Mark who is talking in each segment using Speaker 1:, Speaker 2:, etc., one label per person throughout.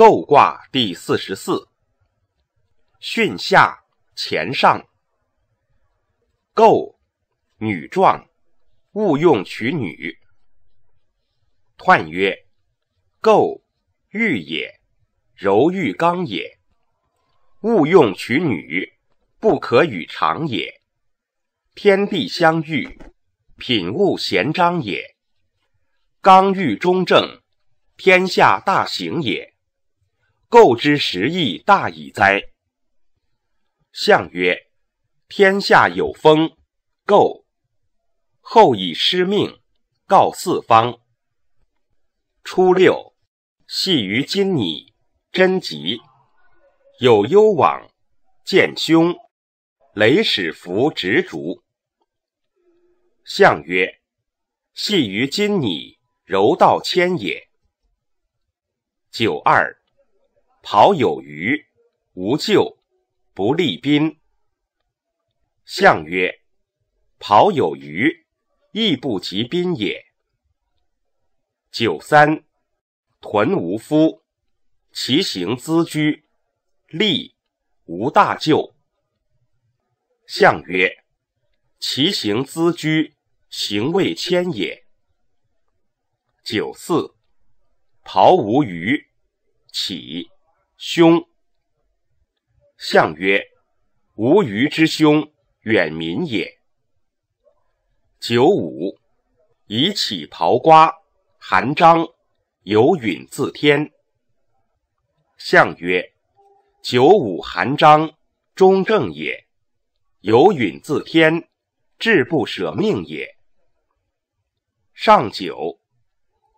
Speaker 1: 姤卦第四十四，巽下乾上。姤，女壮，勿用取女。彖曰：姤，玉也，柔遇刚也。勿用取女，不可与长也。天地相遇，品物贤章也。刚遇中正，天下大行也。构之时义大矣哉。相曰：天下有风，构。后以师命，告四方。初六，系于金拟，贞吉，有攸往，见凶。雷使伏，执竹。相曰：系于金拟，柔道千也。九二。跑有余，无咎，不利宾。相曰：跑有余，亦不及宾也。九三，豚无夫，其行滋居，利，无大咎。相曰：其行资居，行未迁也。九四，袍无余，起。兄，象曰：无鱼之兄，远民也。九五，以起刨瓜，含章，有允自天。象曰：九五含章，中正也；有允自天，志不舍命也。上九，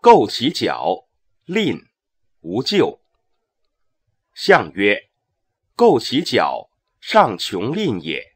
Speaker 1: 构其角，吝，无咎。象曰：构其角，上穷吝也。